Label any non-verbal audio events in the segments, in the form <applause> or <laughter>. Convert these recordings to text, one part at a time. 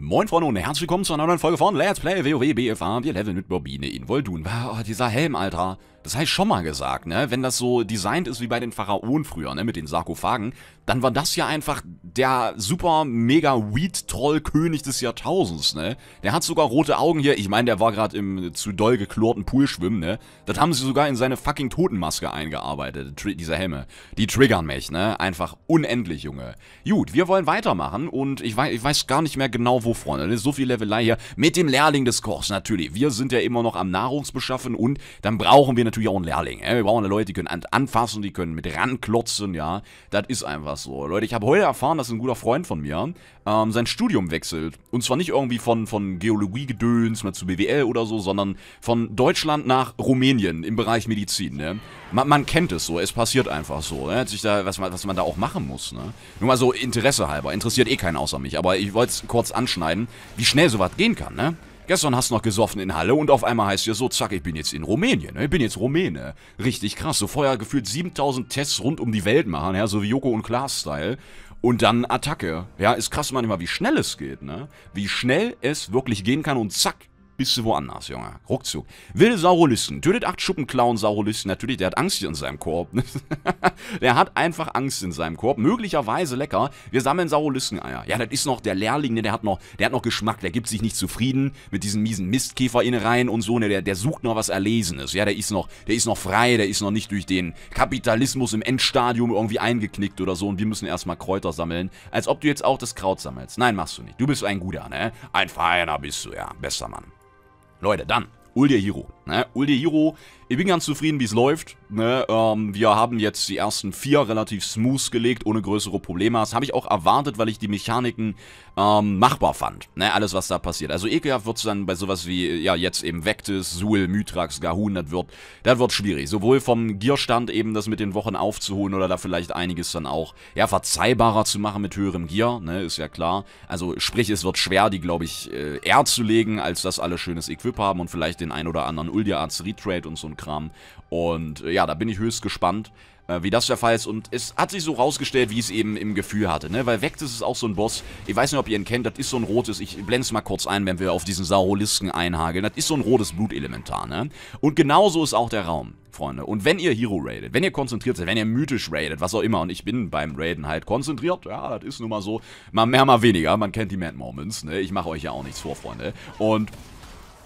Moin Freunde und herzlich willkommen zu einer neuen Folge von Let's Play WoW BFA. Wir leveln mit Bobine in Voldun. Oh, dieser Helm, Alter. Das heißt schon mal gesagt, ne, wenn das so designt ist wie bei den Pharaonen früher, ne, mit den Sarkophagen, dann war das ja einfach der super mega Weed Troll König des Jahrtausends, ne? Der hat sogar rote Augen hier. Ich meine, der war gerade im zu doll geklorten Pool schwimmen, ne? Das haben sie sogar in seine fucking Totenmaske eingearbeitet, diese Helme. Die triggern mich, ne? Einfach unendlich, Junge. Gut, wir wollen weitermachen und ich weiß, ich weiß gar nicht mehr genau wovon. Ne? So viel Levelei hier mit dem Lehrling des Kochs natürlich. Wir sind ja immer noch am Nahrungsbeschaffen und dann brauchen wir natürlich natürlich auch ein Lehrling. Ey. Wir brauchen Leute, die können anfassen, die können mit ranklotzen, ja. Das ist einfach so. Leute, ich habe heute erfahren, dass ein guter Freund von mir ähm, sein Studium wechselt. Und zwar nicht irgendwie von, von Geologie-Gedöns zu BWL oder so, sondern von Deutschland nach Rumänien im Bereich Medizin, ne? Man, man kennt es so, es passiert einfach so, ne? Sich da, was, man, was man da auch machen muss, ne? Nur mal so Interesse halber, interessiert eh keinen außer mich, aber ich wollte es kurz anschneiden, wie schnell sowas gehen kann, ne? Gestern hast du noch gesoffen in Halle und auf einmal heißt ja so, zack, ich bin jetzt in Rumänien, ne? ich bin jetzt Rumäne. Richtig krass, so vorher gefühlt 7000 Tests rund um die Welt machen, ja, so wie Joko und Klaas-Style. Und dann Attacke. Ja, ist krass manchmal, wie schnell es geht, ne? Wie schnell es wirklich gehen kann und zack, bist du woanders, Junge. Ruckzuck. Wilde Saurolisten. Tötet acht Schuppenklauen Saurolisten. Natürlich, der hat Angst hier in seinem Korb. <laughs> der hat einfach Angst in seinem Korb. Möglicherweise lecker. Wir sammeln Saurolisten-Eier. Ja, das ist noch der Lehrling, ne? der hat noch, der hat noch Geschmack. Der gibt sich nicht zufrieden mit diesen miesen Mistkäferinnereien und so. Ne? Der, der sucht noch was Erlesenes. Ja, der ist noch, der ist noch frei. Der ist noch nicht durch den Kapitalismus im Endstadium irgendwie eingeknickt oder so. Und wir müssen erstmal Kräuter sammeln. Als ob du jetzt auch das Kraut sammelst. Nein, machst du nicht. Du bist ein guter, ne? Ein feiner bist du, ja. Besser Mann. Leute, dann. Uldehiro. Ne? Uldehiro, ich bin ganz zufrieden, wie es läuft. Ne? Ähm, wir haben jetzt die ersten vier relativ smooth gelegt, ohne größere Probleme. Das habe ich auch erwartet, weil ich die Mechaniken ähm, machbar fand. Ne? Alles, was da passiert. Also ekelhaft wird es dann bei sowas wie, ja, jetzt eben Vectis, Suhl, Mythrax, Gahun, das wird, das wird schwierig. Sowohl vom Gierstand eben das mit den Wochen aufzuholen oder da vielleicht einiges dann auch, ja, verzeihbarer zu machen mit höherem Gier, ne? ist ja klar. Also sprich, es wird schwer, die, glaube ich, äh, eher zu legen, als dass alle schönes Equip haben und vielleicht den den ein oder anderen uldia Arts Retrade und so ein Kram. Und äh, ja, da bin ich höchst gespannt äh, wie das der Fall ist. Und es hat sich so rausgestellt, wie ich es eben im Gefühl hatte, ne? Weil Vectis ist auch so ein Boss. Ich weiß nicht, ob ihr ihn kennt, das ist so ein rotes, ich blende es mal kurz ein, wenn wir auf diesen Saurolisken einhageln. Das ist so ein rotes Blutelementar, ne? Und genauso ist auch der Raum. Freunde. Und wenn ihr Hero raidet, wenn ihr konzentriert seid, wenn ihr mythisch raidet, was auch immer, und ich bin beim Raiden halt konzentriert, ja, das ist nun mal so, mal mehr, mal weniger, man kennt die Mad Moments, ne? Ich mache euch ja auch nichts vor, Freunde. Und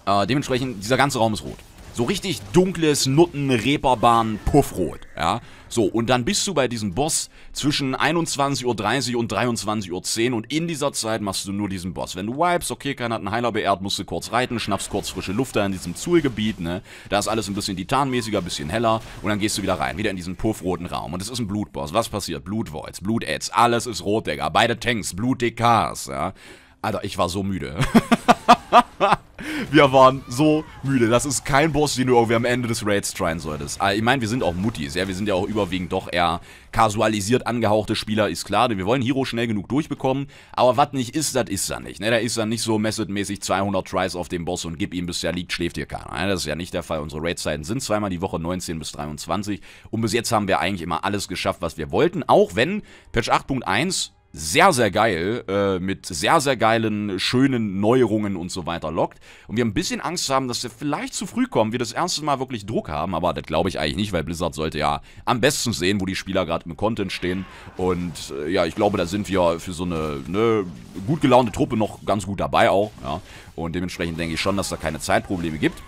äh, dementsprechend, dieser ganze Raum ist rot. So richtig dunkles Nutten, Reeperbahn, Puffrot, ja. So, und dann bist du bei diesem Boss zwischen 21.30 Uhr und 23.10 Uhr und in dieser Zeit machst du nur diesen Boss. Wenn du wipes, okay, keiner hat einen Heiler beehrt, musst du kurz reiten, schnappst kurz frische Luft da in diesem Zulgebiet, ne. Da ist alles ein bisschen titanmäßiger, ein bisschen heller und dann gehst du wieder rein, wieder in diesen puffroten Raum. Und es ist ein Blutboss. Was passiert? Blutvoids, Blutads, alles ist rot, Digga. Beide Tanks, Blut-DKs, ja. Alter, ich war so müde. <laughs> Wir waren so müde. Das ist kein Boss, den du irgendwie am Ende des Raids tryen solltest. Aber ah, ich meine, wir sind auch Muttis, ja. Wir sind ja auch überwiegend doch eher kasualisiert angehauchte Spieler, ist klar. Denn wir wollen Hero schnell genug durchbekommen. Aber was nicht ist, das ist er nicht. Ne? Da ist er nicht so method 200 Tries auf dem Boss und gib ihm, bis er liegt, schläft hier keiner. Ne? Das ist ja nicht der Fall. Unsere Raid-Zeiten sind zweimal die Woche 19 bis 23. Und bis jetzt haben wir eigentlich immer alles geschafft, was wir wollten. Auch wenn Patch 8.1 sehr, sehr geil, äh, mit sehr, sehr geilen, schönen Neuerungen und so weiter lockt. Und wir ein bisschen Angst haben, dass wir vielleicht zu früh kommen, wir das erste Mal wirklich Druck haben, aber das glaube ich eigentlich nicht, weil Blizzard sollte ja am besten sehen, wo die Spieler gerade im Content stehen. Und äh, ja, ich glaube, da sind wir für so eine, eine gut gelaunte Truppe noch ganz gut dabei auch. Ja. Und dementsprechend denke ich schon, dass da keine Zeitprobleme gibt.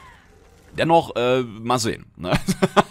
Dennoch, äh, mal sehen. Ne?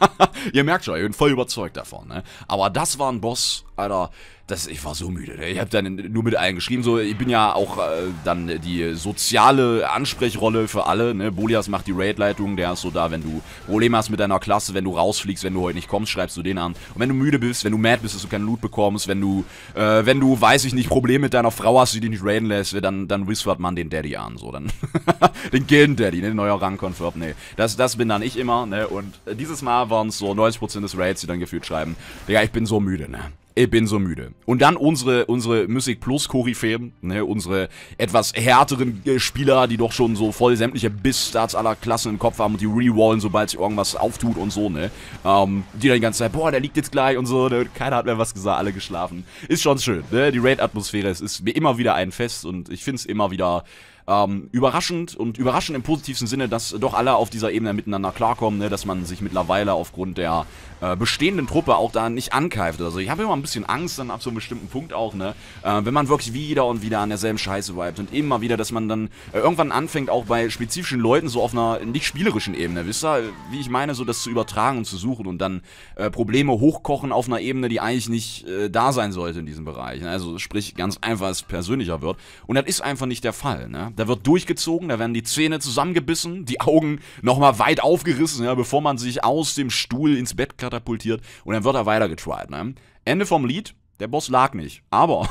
<laughs> Ihr merkt schon, ich bin voll überzeugt davon. Ne? Aber das war ein Boss, Alter, das, ich war so müde. Ne? Ich habe dann nur mit allen geschrieben. So, ich bin ja auch äh, dann die soziale Ansprechrolle für alle. Ne? Bolias macht die Raid-Leitung. Der ist so da, wenn du Probleme hast mit deiner Klasse, wenn du rausfliegst, wenn du heute nicht kommst, schreibst du den an. Und wenn du müde bist, wenn du mad bist, dass du keinen Loot bekommst, wenn du, äh, wenn du, weiß ich nicht, Probleme mit deiner Frau hast, die dich nicht raiden lässt, dann, dann whispert man den Daddy an. So, dann <laughs> den Gilden Daddy, ne? Neuer Rang confirmed. Ne, das, das bin dann ich immer. Ne? Und äh, dieses Mal waren es so 90% des Raids, die dann gefühlt schreiben: Digga, ich bin so müde, ne? ich bin so müde. Und dann unsere, unsere Music Plus Koryphäen, ne, unsere etwas härteren äh, Spieler, die doch schon so voll sämtliche Biss-Starts aller Klassen im Kopf haben und die rewallen, sobald sich irgendwas auftut und so, ne. Ähm, die dann die ganze Zeit, boah, der liegt jetzt gleich und so, ne? keiner hat mehr was gesagt, alle geschlafen. Ist schon schön, ne, die Raid-Atmosphäre, es ist mir immer wieder ein Fest und ich find's immer wieder ähm, überraschend und überraschend im positivsten Sinne, dass doch alle auf dieser Ebene miteinander klarkommen, ne? dass man sich mittlerweile aufgrund der äh, bestehenden Truppe auch da nicht ankeift oder so. Ich habe immer ein bisschen Angst dann ab so einem bestimmten Punkt auch, ne? Äh, wenn man wirklich wieder und wieder an derselben Scheiße vibet und immer wieder, dass man dann äh, irgendwann anfängt, auch bei spezifischen Leuten so auf einer nicht spielerischen Ebene, wisst ihr, wie ich meine, so das zu übertragen und zu suchen und dann äh, Probleme hochkochen auf einer Ebene, die eigentlich nicht äh, da sein sollte in diesem Bereich. Ne? Also sprich, ganz einfach es persönlicher wird. Und das ist einfach nicht der Fall, ne? Da wird durchgezogen, da werden die Zähne zusammengebissen, die Augen nochmal weit aufgerissen, ja, bevor man sich aus dem Stuhl ins Bett katapultiert und dann wird er weitergetried. Ne? Ende vom Lied, der Boss lag nicht, aber...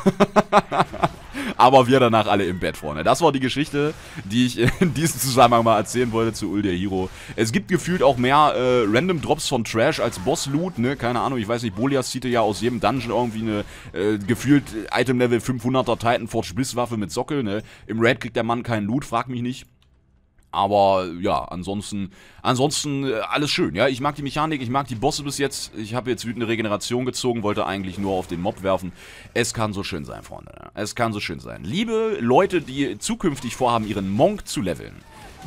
<laughs> Aber wir danach alle im Bett, vorne. Das war die Geschichte, die ich in <laughs> diesem Zusammenhang mal erzählen wollte zu Uldia Hero. Es gibt gefühlt auch mehr äh, Random Drops von Trash als Boss-Loot, ne? Keine Ahnung, ich weiß nicht, Bolias zieht ja aus jedem Dungeon irgendwie eine äh, gefühlt äh, Item-Level 500er Titanforge Blisswaffe mit Sockel, ne? Im Red kriegt der Mann keinen Loot, frag mich nicht. Aber ja, ansonsten, ansonsten äh, alles schön. Ja, ich mag die Mechanik, ich mag die Bosse bis jetzt. Ich habe jetzt wütende Regeneration gezogen, wollte eigentlich nur auf den Mob werfen. Es kann so schön sein, Freunde. Es kann so schön sein. Liebe Leute, die zukünftig vorhaben, ihren Monk zu leveln.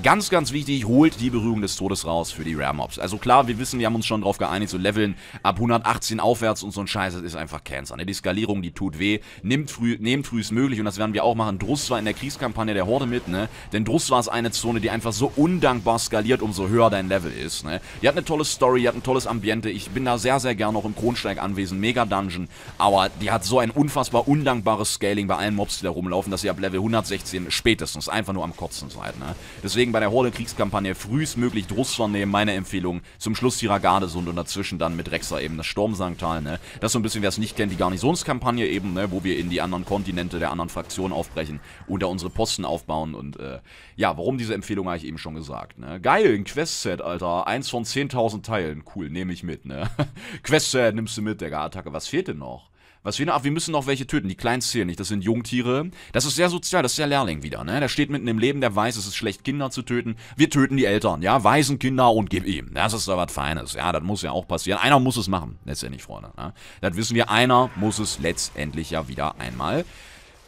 Ganz, ganz wichtig, holt die Berührung des Todes raus für die Rare Mobs. Also klar, wir wissen, wir haben uns schon darauf geeinigt, so leveln ab 118 aufwärts und so ein Scheiß, das ist einfach Cancer. Ne? Die Skalierung, die tut weh. Nehmt früh, nehmt frühestmöglich und das werden wir auch machen. Druss war in der Kriegskampagne der Horde mit, ne? Denn Druss war es eine Zone, die einfach so undankbar skaliert, umso höher dein Level ist. Ne? Die hat eine tolle Story, die hat ein tolles Ambiente. Ich bin da sehr, sehr gerne noch im Kronsteig anwesend. Mega Dungeon. Aber die hat so ein unfassbar undankbares Scaling bei allen Mobs, die da rumlaufen, dass ihr ab Level 116 spätestens einfach nur am Kotzen seid. Ne? Deswegen bei der Horde-Kriegskampagne frühestmöglich Drusler nehmen, meine Empfehlung. Zum Schluss die Ragadesund und dazwischen dann mit Rexer eben das Sturmsangtal. Ne? Das so ein bisschen, wer es nicht kennt, die Garnisonskampagne eben, ne? wo wir in die anderen Kontinente der anderen Fraktionen aufbrechen und da unsere Posten aufbauen. Und äh, ja, warum diese Empfehlung? Empfehlung habe ich eben schon gesagt, ne? Geil, ein Quest-Set, Alter. Eins von 10.000 Teilen. Cool, nehme ich mit, ne? <laughs> Quest-Set nimmst du mit, der Attacke. Was fehlt denn noch? Was wir noch? Ach, wir müssen noch welche töten. Die kleinen zählen nicht. Das sind Jungtiere. Das ist sehr sozial. Das ist der Lehrling wieder, ne? Der steht mitten im Leben, der weiß, es ist schlecht, Kinder zu töten. Wir töten die Eltern, ja? Waisenkinder und gib ihm. Das ist doch was Feines. Ja, das muss ja auch passieren. Einer muss es machen. Letztendlich, Freunde, ne? Das wissen wir. Einer muss es letztendlich ja wieder einmal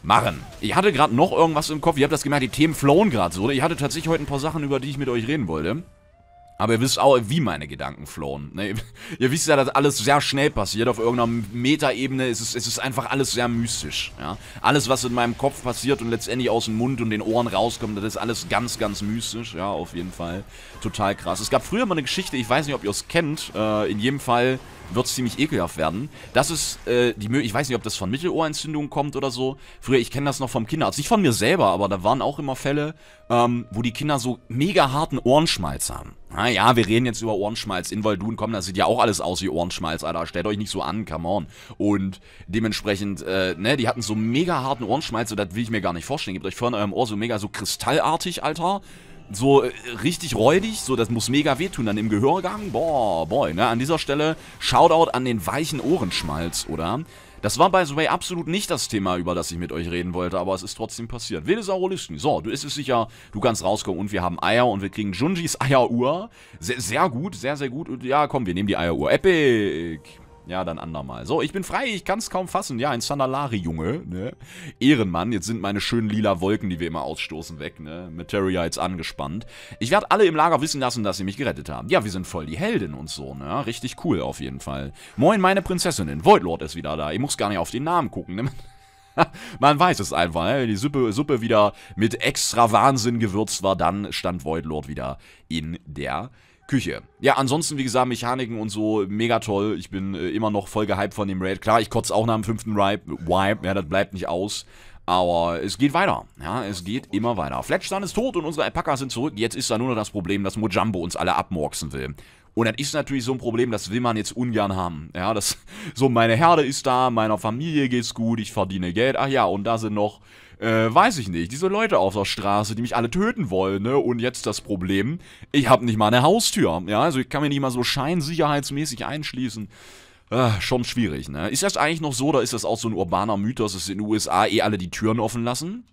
machen. Ich hatte gerade noch irgendwas im Kopf. Ihr habt das gemerkt, die Themen flowen gerade so. Ich hatte tatsächlich heute ein paar Sachen, über die ich mit euch reden wollte. Aber ihr wisst auch, wie meine Gedanken flohen. Ne? <laughs> Ihr wisst ja, dass alles sehr schnell passiert. Auf irgendeiner Metaebene ist es, es ist einfach alles sehr mystisch. Ja? Alles, was in meinem Kopf passiert und letztendlich aus dem Mund und den Ohren rauskommt, das ist alles ganz, ganz mystisch. Ja, auf jeden Fall. Total krass. Es gab früher mal eine Geschichte, ich weiß nicht, ob ihr es kennt. Äh, in jedem Fall wird es ziemlich ekelhaft werden. Das ist äh, die Mö Ich weiß nicht, ob das von Mittelohrentzündungen kommt oder so. Früher, ich kenne das noch vom Kinderarzt. Nicht von mir selber, aber da waren auch immer Fälle, ähm, wo die Kinder so mega harten Ohrenschmalz haben. Ah ja, wir reden jetzt über Ohrenschmalz. In Waldun, kommen, das sieht ja auch alles aus wie Ohrenschmalz, Alter. Stellt euch nicht so an, come on. Und dementsprechend, äh, ne, die hatten so mega harten Ohrenschmalz so, das will ich mir gar nicht vorstellen. Gebt euch vor in eurem Ohr so mega so kristallartig, Alter so äh, richtig räudig, so das muss mega wehtun dann im Gehörgang. Boah, boy, ne? An dieser Stelle Shoutout an den weichen Ohrenschmalz, oder? Das war, by the way, absolut nicht das Thema, über das ich mit euch reden wollte, aber es ist trotzdem passiert. Wilde Saurolisten. So, du ist es sicher, du kannst rauskommen und wir haben Eier und wir kriegen Junjis Eieruhr. Sehr, sehr gut, sehr, sehr gut. Und ja, komm, wir nehmen die Eieruhr. Epic! Ja, dann andermal. So, ich bin frei, ich kann es kaum fassen. Ja, ein Sandalari, Junge. Ne? Ehrenmann, jetzt sind meine schönen lila Wolken, die wir immer ausstoßen, weg. Ne? Materia jetzt angespannt. Ich werde alle im Lager wissen lassen, dass sie mich gerettet haben. Ja, wir sind voll die Heldin und so, ne? Richtig cool auf jeden Fall. Moin, meine Prinzessinnen. Voidlord ist wieder da. Ich muss gar nicht auf den Namen gucken, ne? <laughs> Man weiß es einfach, ne? wenn die Suppe, Suppe wieder mit extra Wahnsinn gewürzt war, dann stand Voidlord wieder in der Küche. Ja, ansonsten, wie gesagt, Mechaniken und so, mega toll. Ich bin äh, immer noch voll gehypt von dem Raid. Klar, ich kotze auch nach dem fünften Ripe. Wipe, ja, das bleibt nicht aus. Aber es geht weiter. Ja, es geht immer weiter. Fletchstone ist tot und unsere Alpakas sind zurück. Jetzt ist da nur noch das Problem, dass Mojambo uns alle abmorksen will. Und das ist natürlich so ein Problem, das will man jetzt ungern haben. Ja, das, <laughs> so meine Herde ist da, meiner Familie geht's gut, ich verdiene Geld. Ach ja, und da sind noch äh, weiß ich nicht, diese Leute auf der Straße, die mich alle töten wollen, ne? Und jetzt das Problem, ich habe nicht mal eine Haustür, ja? Also ich kann mir nicht mal so scheinsicherheitsmäßig einschließen. Äh, schon schwierig, ne? Ist das eigentlich noch so, oder ist das auch so ein urbaner Mythos, dass in den USA eh alle die Türen offen lassen?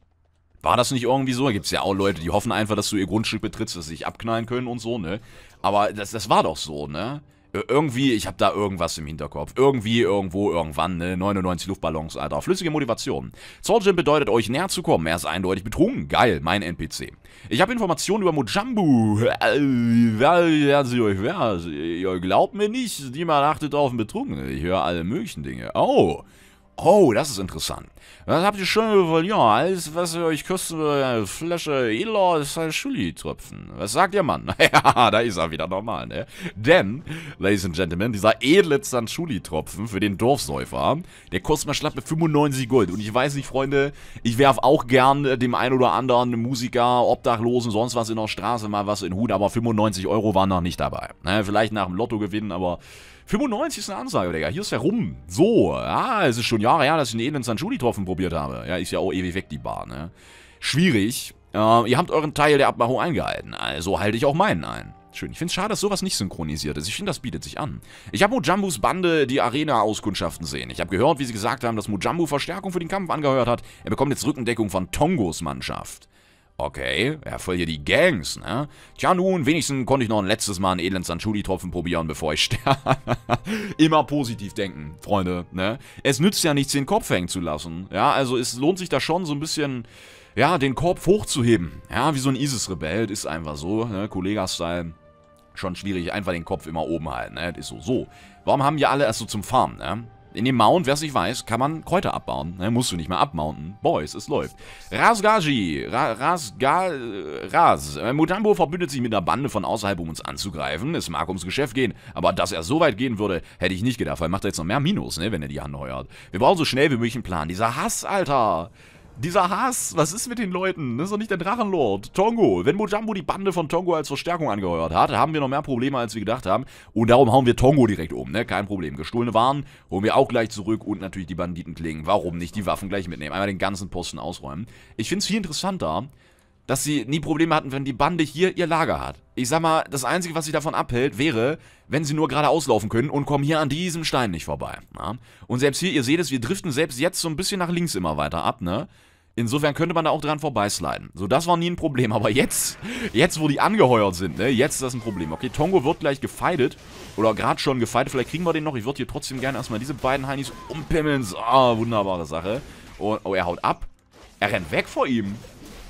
War das nicht irgendwie so? Da gibt es ja auch Leute, die hoffen einfach, dass du ihr Grundstück betrittst, dass sie sich abknallen können und so, ne? Aber das, das war doch so, ne? irgendwie, ich habe da irgendwas im Hinterkopf. Irgendwie, irgendwo, irgendwann, ne? 99 Luftballons, Alter. Flüssige Motivation. Zorgin bedeutet, euch näher zu kommen. Er ist eindeutig betrunken. Geil, mein NPC. Ich habe Informationen über Mojambu. Ihr glaubt mir nicht, niemand achtet auf einen Betrunkenen. Ich höre alle möglichen Dinge. Oh. Oh, das ist interessant. Was habt ihr schon über Ja, alles, was ihr euch kosten eine Flasche Elor, ist halt schuli Was sagt ihr, Mann? <laughs> ja, da ist er wieder normal, ne? Denn, Ladies and Gentlemen, dieser edle Zanschuli-Tropfen für den Dorfsäufer, der kostet mal schlappe 95 Gold. Und ich weiß nicht, Freunde, ich werf auch gern äh, dem ein oder anderen Musiker, Obdachlosen, sonst was in der Straße mal was in den Hut, aber 95 Euro waren noch nicht dabei. Ne? Vielleicht nach dem Lotto gewinnen, aber 95 ist eine Ansage, Digga. Hier ist er rum. So. ja, es ist schon Jahre her, dass ich den edlen Sanjuli troffen probiert habe. Ja, ist ja auch ewig weg, die Bar, ne? Schwierig. Äh, ihr habt euren Teil der Abmachung eingehalten. Also halte ich auch meinen ein. Schön. Ich finde es schade, dass sowas nicht synchronisiert ist. Ich finde, das bietet sich an. Ich habe Mojambus Bande die Arena-Auskundschaften sehen. Ich habe gehört, wie sie gesagt haben, dass Mojambu Verstärkung für den Kampf angehört hat. Er bekommt jetzt Rückendeckung von Tongos Mannschaft. Okay, ja, voll hier die Gangs, ne? Tja nun, wenigstens konnte ich noch ein letztes Mal einen edlen Sanchuli-Tropfen probieren, bevor ich sterbe. <laughs> Immer positiv denken, Freunde, ne? Es nützt ja nichts, den Kopf hängen zu lassen. Ja, also es lohnt sich da schon so ein bisschen, ja, den Kopf hochzuheben. Ja, wie so ein ISIS-Rebell, ist einfach so, ne? Kollega-Style. Schon schwierig, einfach den Kopf immer oben halten, ne? Das ist so, so. Warum haben wir alle erst so zum Farmen, ne? In dem Mount, wer es nicht weiß, kann man Kräuter abbauen. Ne, musst du nicht mehr abmounten. Boys, es läuft. Rasgaji, Ra Rasga, äh, Ras. Äh, Mutambo verbündet sich mit einer Bande von außerhalb, um uns anzugreifen. Es mag ums Geschäft gehen, aber dass er so weit gehen würde, hätte ich nicht gedacht, weil macht er jetzt noch mehr Minus, ne, wenn er die anheuert. Wir brauchen so schnell wie möglich einen Plan. Dieser Hass, Alter. Dieser Haas, was ist mit den Leuten? Das ist doch nicht der Drachenlord. Tongo. Wenn Mojambo die Bande von Tongo als Verstärkung angeheuert hat, haben wir noch mehr Probleme, als wir gedacht haben. Und darum hauen wir Tongo direkt um, ne? Kein Problem. Gestohlene Waren holen wir auch gleich zurück und natürlich die Banditenklingen. Warum nicht die Waffen gleich mitnehmen? Einmal den ganzen Posten ausräumen. Ich finde es viel interessanter, dass sie nie Probleme hatten, wenn die Bande hier ihr Lager hat. Ich sag mal, das Einzige, was sich davon abhält, wäre, wenn sie nur geradeaus laufen können und kommen hier an diesem Stein nicht vorbei. Na? Ne? Und selbst hier, ihr seht es, wir driften selbst jetzt so ein bisschen nach links immer weiter ab, ne? Insofern könnte man da auch dran vorbeisliden. So, das war nie ein Problem. Aber jetzt, jetzt wo die angeheuert sind, ne, jetzt ist das ein Problem. Okay, Tongo wird gleich gefeidet. Oder gerade schon gefeidet. Vielleicht kriegen wir den noch. Ich würde hier trotzdem gerne erstmal diese beiden Heinis umpimmeln. So, ah, wunderbare Sache. Und, oh, oh, er haut ab. Er rennt weg vor ihm.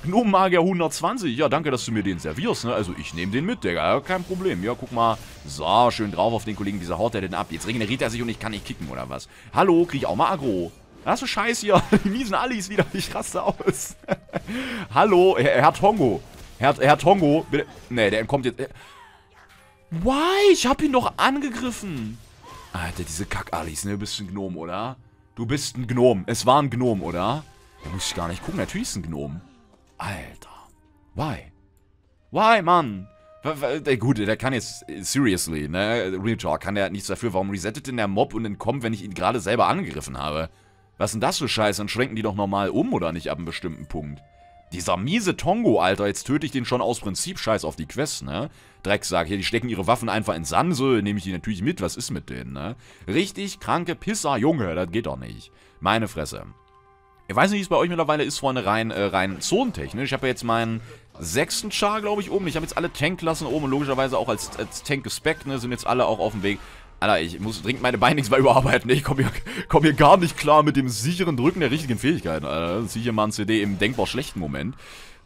Gnomenmagier 120. Ja, danke, dass du mir den servierst, ne? Also, ich nehme den mit, Digga. Ja, kein Problem. Ja, guck mal. So, schön drauf auf den Kollegen. Wieso haut er denn ab. Jetzt regeneriert er sich und ich kann nicht kicken, oder was? Hallo, krieg ich auch mal Agro. Was für Scheiß hier? <laughs> Die miesen Alis wieder. Ich raste aus. <laughs> Hallo, Herr, Herr Tongo. Herr, Herr Tongo, bitte. Ne, der entkommt jetzt. Why? Ich hab ihn doch angegriffen. Alter, diese Kack-Alis, ne? Du bist ein Gnom, oder? Du bist ein Gnom. Es war ein Gnom, oder? Da muss ich gar nicht gucken. Natürlich ist ein Gnom. Alter. Why? Why, Mann? Gut, der kann jetzt, äh, seriously, ne, Real Talk, kann der nichts dafür. Warum resettet denn der Mob und entkommt, wenn ich ihn gerade selber angegriffen habe? Was denn das für Scheiße? Dann schwenken die doch normal um, oder nicht, ab einem bestimmten Punkt? Dieser miese Tongo, Alter, jetzt töte ich den schon aus Prinzip scheiß auf die Quest, ne? Drecksack, hier, die stecken ihre Waffen einfach in Sanse, nehme ich die natürlich mit, was ist mit denen, ne? Richtig kranke Pisser, Junge, das geht doch nicht. Meine Fresse. Ich weiß nicht, wie es bei euch mittlerweile ist, Freunde, rein, äh, rein zonentechnisch. Ich habe ja jetzt meinen sechsten Char, glaube ich, oben. Ich habe jetzt alle Tankklassen oben und logischerweise auch als, als Tank gespeckt, ne? Sind jetzt alle auch auf dem Weg Alter, ich muss dringend meine Bindings mal überarbeiten. Ich komme hier, komm hier gar nicht klar mit dem sicheren Drücken der richtigen Fähigkeiten. Alter, ziehe hier mal ein CD im denkbar schlechten Moment.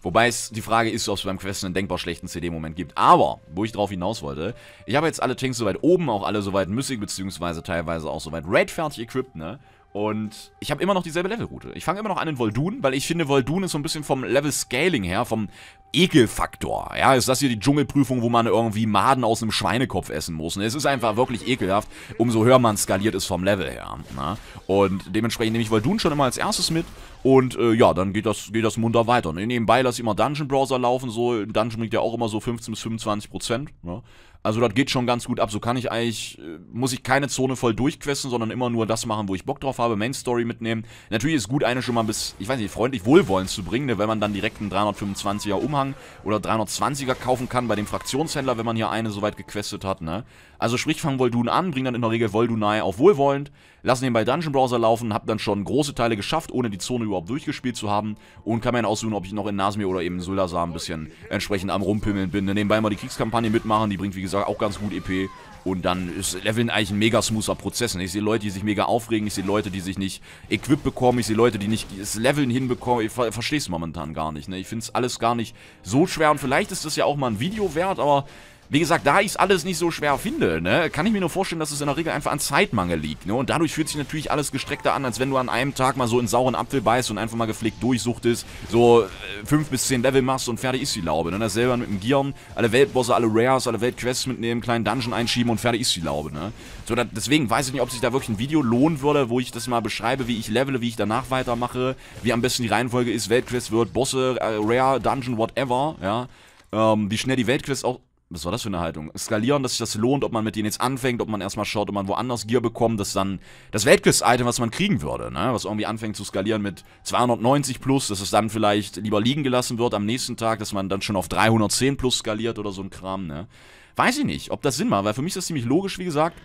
Wobei es die Frage ist, ob es beim Quest einen denkbar schlechten CD-Moment gibt. Aber, wo ich drauf hinaus wollte, ich habe jetzt alle Tanks soweit oben, auch alle soweit müssig, beziehungsweise teilweise auch soweit Raid fertig equipped, ne? Und ich habe immer noch dieselbe Levelroute. Ich fange immer noch an in Voldun, weil ich finde, Voldun ist so ein bisschen vom Level-Scaling her, vom Ekelfaktor. Ja, ist das hier die Dschungelprüfung, wo man irgendwie Maden aus einem Schweinekopf essen muss. Ne? Es ist einfach wirklich ekelhaft, umso höher man skaliert ist vom Level her. Ne? Und dementsprechend nehme ich Voldun schon immer als erstes mit. Und äh, ja, dann geht das, geht das munter weiter. Ne? Nebenbei lasse ich immer Dungeon Browser laufen, so. Dungeon bringt ja auch immer so 15 bis 25 Prozent. Ne? Also das geht schon ganz gut ab. So kann ich eigentlich, äh, muss ich keine Zone voll durchquesten, sondern immer nur das machen, wo ich Bock drauf habe, Main Story mitnehmen. Natürlich ist gut, eine schon mal bis, ich weiß nicht, freundlich wohlwollend zu bringen, ne, wenn man dann direkt einen 325er Umhang oder 320er kaufen kann bei dem Fraktionshändler, wenn man hier eine soweit gequestet hat, ne. Also sprich, fang Voldun an, bring dann in der Regel Voldunai auf wohlwollend, lass bei Dungeon Browser laufen, hab dann schon große Teile geschafft, ohne die Zone überhaupt durchgespielt zu haben und kann mir dann aussuchen, ob ich noch in Nasmir oder eben Suldasar ein bisschen entsprechend am Rumpimmeln bin. Ne. Nebenbei mal die Kriegskampagne mitmachen, die bringt wie gesagt gesagt, auch ganz gut EP. Und dann ist Leveln eigentlich ein mega smoother Prozess. Ne? Ich sehe Leute, die sich mega aufregen, ich sehe Leute, die sich nicht equipped bekommen, ich sehe Leute, die nicht das Leveln hinbekommen. Ich ver verstehe es momentan gar nicht. Ne? Ich finde es alles gar nicht so schwer und vielleicht ist das ja auch mal ein Video wert, aber wie gesagt, da ich es alles nicht so schwer finde, ne, kann ich mir nur vorstellen, dass es in der Regel einfach an Zeitmangel liegt. Ne? Und dadurch fühlt sich natürlich alles gestreckter an, als wenn du an einem Tag mal so in sauren Apfel beißt und einfach mal gepflegt durchsuchtest, so äh, fünf bis zehn Level machst und fertig ist die Laube. Ne? selber mit dem Gieren, alle Weltbosse, alle Rares, alle Weltquests mitnehmen, kleinen Dungeon einschieben und fertig ist die Laube. Ne? So, da, deswegen weiß ich nicht, ob sich da wirklich ein Video lohnen würde, wo ich das mal beschreibe, wie ich levele, wie ich danach weitermache, wie am besten die Reihenfolge ist, Weltquest wird, Bosse, äh, Rare, Dungeon, whatever, ja. Ähm, wie schnell die Weltquests auch was war das für eine Haltung? Skalieren, dass sich das lohnt, ob man mit denen jetzt anfängt, ob man erstmal schaut, ob man woanders Gear bekommt, dass dann das Weltquest-Item, was man kriegen würde, ne? was irgendwie anfängt zu skalieren mit 290 plus, dass es dann vielleicht lieber liegen gelassen wird am nächsten Tag, dass man dann schon auf 310 plus skaliert oder so ein Kram, ne? Weiß ich nicht, ob das Sinn macht, weil für mich ist das ziemlich logisch, wie gesagt.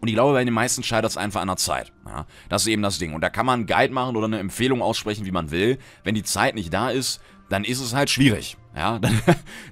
Und ich glaube, bei den meisten scheitert es einfach an der Zeit. Ja, das ist eben das Ding. Und da kann man einen Guide machen oder eine Empfehlung aussprechen, wie man will. Wenn die Zeit nicht da ist, dann ist es halt schwierig ja, <laughs> dann,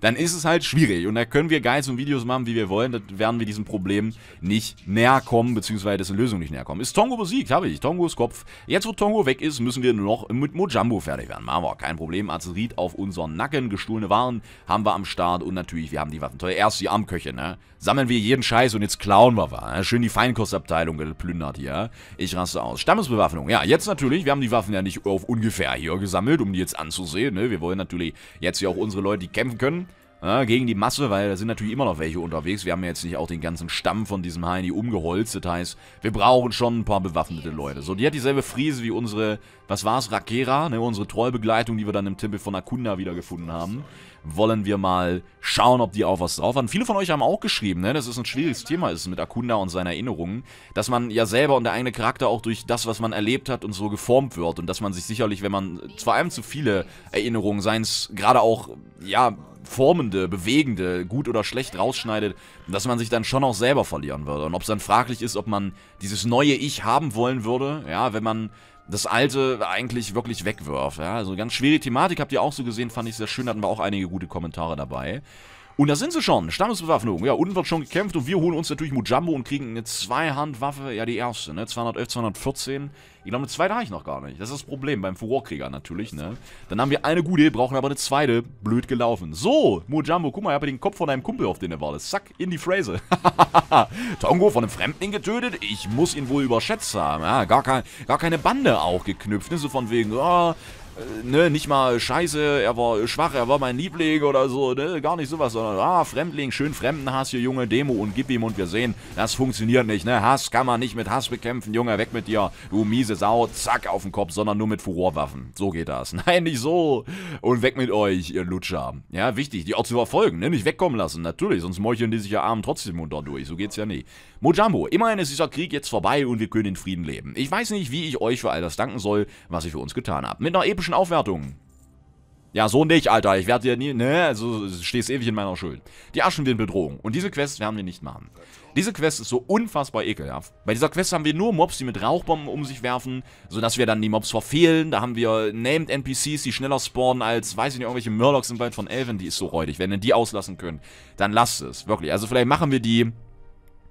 dann ist es halt schwierig. Und da können wir Guides und Videos machen, wie wir wollen. dann werden wir diesem Problem nicht näher kommen, beziehungsweise dessen Lösung nicht näher kommen. Ist Tongo besiegt? Habe ich. Tongos Kopf. Jetzt, wo Tongo weg ist, müssen wir nur noch mit Mojambo fertig werden. Machen wir auch kein Problem. Arzerit auf unseren Nacken. Gestohlene Waren haben wir am Start. Und natürlich, wir haben die Waffen. Toll, Erst die Armköche, ne? Sammeln wir jeden Scheiß und jetzt klauen wir was. Schön die Feinkostabteilung geplündert hier. Ich raste aus. Stammesbewaffnung. Ja, jetzt natürlich. Wir haben die Waffen ja nicht auf ungefähr hier gesammelt, um die jetzt anzusehen, ne? Wir wollen natürlich jetzt hier auch unsere unsere Leute, die kämpfen können ja, gegen die Masse, weil da sind natürlich immer noch welche unterwegs. Wir haben ja jetzt nicht auch den ganzen Stamm von diesem Heini umgeholzt. Das heißt, wir brauchen schon ein paar bewaffnete Leute. So, die hat dieselbe Friese wie unsere, was war's, Rakera, ne, unsere Trollbegleitung, die wir dann im Tempel von Akunda wiedergefunden haben. Wollen wir mal schauen, ob die auch was drauf haben. Viele von euch haben auch geschrieben, ne, dass es ein schwieriges Thema ist mit Akunda und seinen Erinnerungen, dass man ja selber und der eigene Charakter auch durch das, was man erlebt hat und so geformt wird und dass man sich sicherlich, wenn man zwar einem zu viele Erinnerungen, seien es gerade auch, ja, formende, bewegende, gut oder schlecht rausschneidet, dass man sich dann schon auch selber verlieren würde. Und ob es dann fraglich ist, ob man dieses neue Ich haben wollen würde, ja, wenn man das alte eigentlich wirklich wegwirft. Ja. Also ganz schwierige Thematik, habt ihr auch so gesehen, fand ich sehr schön, hatten wir auch einige gute Kommentare dabei. Und da sind sie schon. Stammesbewaffnung. Ja, unten wird schon gekämpft und wir holen uns natürlich Mujambo und kriegen eine Zweihandwaffe. Ja, die erste, ne? 211, 214. Ich glaube, eine zweite habe ich noch gar nicht. Das ist das Problem beim Furorkrieger natürlich, ne? Dann haben wir eine gute, brauchen aber eine zweite. Blöd gelaufen. So, Mujambo, guck mal, ich habe den Kopf von deinem Kumpel, auf den er war. zack, in die Phrase. <laughs> Tongo von einem Fremden getötet? Ich muss ihn wohl überschätzt haben. Ja, gar, kein, gar keine Bande auch geknüpft, ne? So von wegen, oh, äh, ne, nicht mal scheiße, er war schwach, er war mein Liebling oder so, ne, gar nicht sowas, sondern, ah, Fremdling, schön Fremdenhass hier, Junge, Demo und gib ihm und wir sehen, das funktioniert nicht, ne, Hass kann man nicht mit Hass bekämpfen, Junge, weg mit dir, du miese Sau, zack, auf den Kopf, sondern nur mit Furorwaffen, so geht das, <laughs> nein, nicht so und weg mit euch, ihr Lutscher, ja, wichtig, die auch zu verfolgen, ne, nicht wegkommen lassen, natürlich, sonst meucheln die sich ja arm trotzdem munter durch, so geht's ja nicht. Mojambo, immerhin ist dieser Krieg jetzt vorbei und wir können in Frieden leben. Ich weiß nicht, wie ich euch für all das danken soll, was ich für uns getan habe. Mit einer epischen biologischen Aufwertung. Ja, so nicht, Alter. Ich werde dir nie... Ne, also stehst ewig in meiner Schuld. Die Aschenwind-Bedrohung. Und diese Quest werden wir nicht machen. Diese Quest ist so unfassbar ekelhaft. Bei dieser Quest haben wir nur Mobs, die mit Rauchbomben um sich werfen, sodass wir dann die Mobs verfehlen. Da haben wir Named NPCs, die schneller spawnen als, weiß ich nicht, irgendwelche Murlocs im Wald von Elven. Die ist so räudig. Wenn ihr die auslassen könnt, dann lasst es. Wirklich. Also vielleicht machen wir die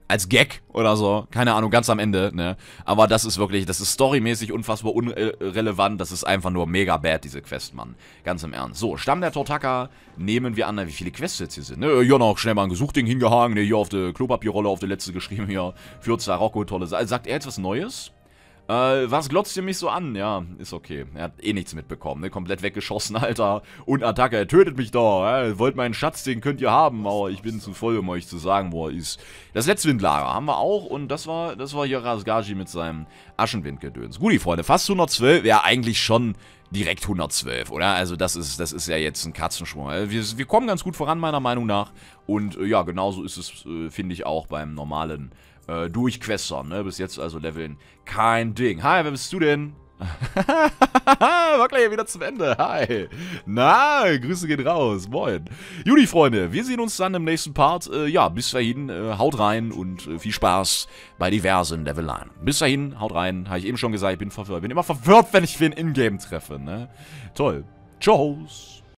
als Gag oder so. Keine Ahnung, ganz am Ende, ne? Aber das ist wirklich, das ist storymäßig unfassbar unrelevant. Das ist einfach nur mega bad, diese Quest, Mann. Ganz im Ernst. So, Stamm der Tortaka. Nehmen wir an, wie viele Quests jetzt hier sind. Ne, ja äh, noch schnell mal ein Gesuchding hingehangen. Ne, hier auf der Klopapierrolle, auf der letzte geschrieben hier. Für Zarocco, tolle Sache. Sagt er jetzt was Neues? Äh, was glotzt ihr mich so an? Ja, ist okay. Er hat eh nichts mitbekommen, ne? Komplett weggeschossen, <laughs> Alter. Und Attacke, er tötet mich doch. Ja? Wollt meinen Schatz, den könnt ihr haben, aber ich bin zu voll, um euch zu sagen, wo er ist. Das Letztwindlager haben wir auch und das war, das war hier Rasgaji mit seinem Aschenwindgedöns. Guti, Freunde, fast 112 wäre eigentlich schon direkt 112, oder? Also das ist, das ist ja jetzt ein Katzenschwung. Also wir, wir kommen ganz gut voran, meiner Meinung nach. Und äh, ja, genauso ist es, äh, finde ich, auch beim normalen äh, durchquestern, ne? Bis jetzt also leveln. Kein Ding. Hi, wer bist du denn? <laughs> War gleich wieder zum Ende. Hi. Na, Grüße gehen raus. Moin. Juli, Freunde, wir sehen uns dann im nächsten Part. Äh, ja, bis dahin, äh, haut rein und äh, viel Spaß bei diversen level Levelern. Bis dahin, haut rein. Habe ich eben schon gesagt, ich bin verwirrt. Bin immer verwirrt, wenn ich wen Ingame treffe, ne? Toll. Tschüss.